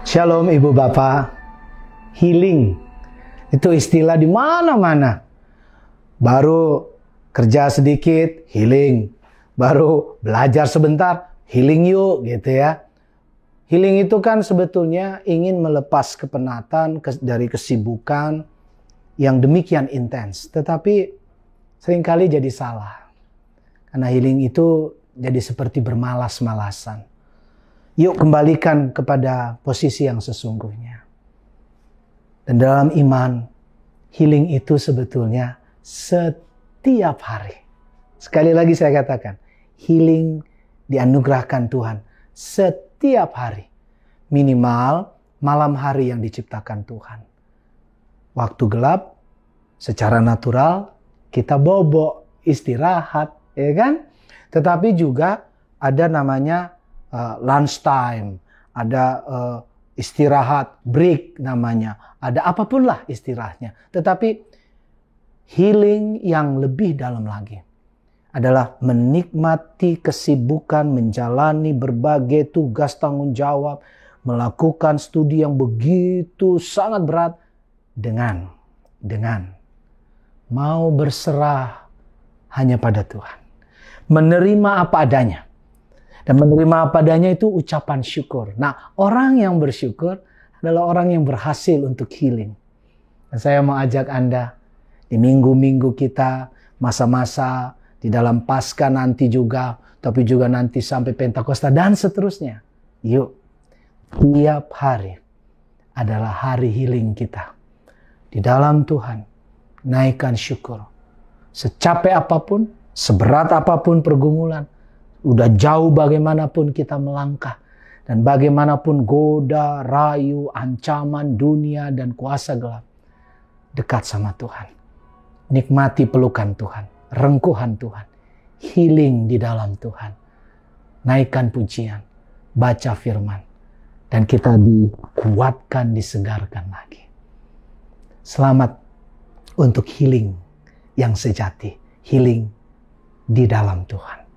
Shalom Ibu Bapak. Healing. Itu istilah di mana-mana. Baru kerja sedikit, healing. Baru belajar sebentar, healing yuk gitu ya. Healing itu kan sebetulnya ingin melepas kepenatan dari kesibukan yang demikian intens. Tetapi seringkali jadi salah. Karena healing itu jadi seperti bermalas-malasan. Yuk kembalikan kepada posisi yang sesungguhnya. Dan dalam iman, healing itu sebetulnya setiap hari. Sekali lagi saya katakan, healing dianugerahkan Tuhan setiap hari. Minimal malam hari yang diciptakan Tuhan. Waktu gelap, secara natural kita bobok, istirahat, ya kan? Tetapi juga ada namanya uh, lunch time, ada uh, istirahat break namanya, ada apapun lah istilahnya. Tetapi healing yang lebih dalam lagi adalah menikmati kesibukan, menjalani berbagai tugas tanggung jawab, melakukan studi yang begitu sangat berat dengan dengan mau berserah hanya pada Tuhan. Menerima apa adanya. Dan menerima padanya itu ucapan syukur. Nah, orang yang bersyukur adalah orang yang berhasil untuk healing. Dan saya mau ajak Anda di minggu-minggu kita, masa-masa di dalam pasca nanti juga, tapi juga nanti sampai Pentakosta dan seterusnya. Yuk, tiap hari adalah hari healing kita. Di dalam Tuhan, naikkan syukur. Secapek apapun, seberat apapun pergumulan, Udah jauh bagaimanapun kita melangkah. Dan bagaimanapun goda, rayu, ancaman dunia dan kuasa gelap. Dekat sama Tuhan. Nikmati pelukan Tuhan. Rengkuhan Tuhan. Healing di dalam Tuhan. Naikkan pujian. Baca firman. Dan kita dikuatkan, disegarkan lagi. Selamat untuk healing yang sejati. Healing di dalam Tuhan.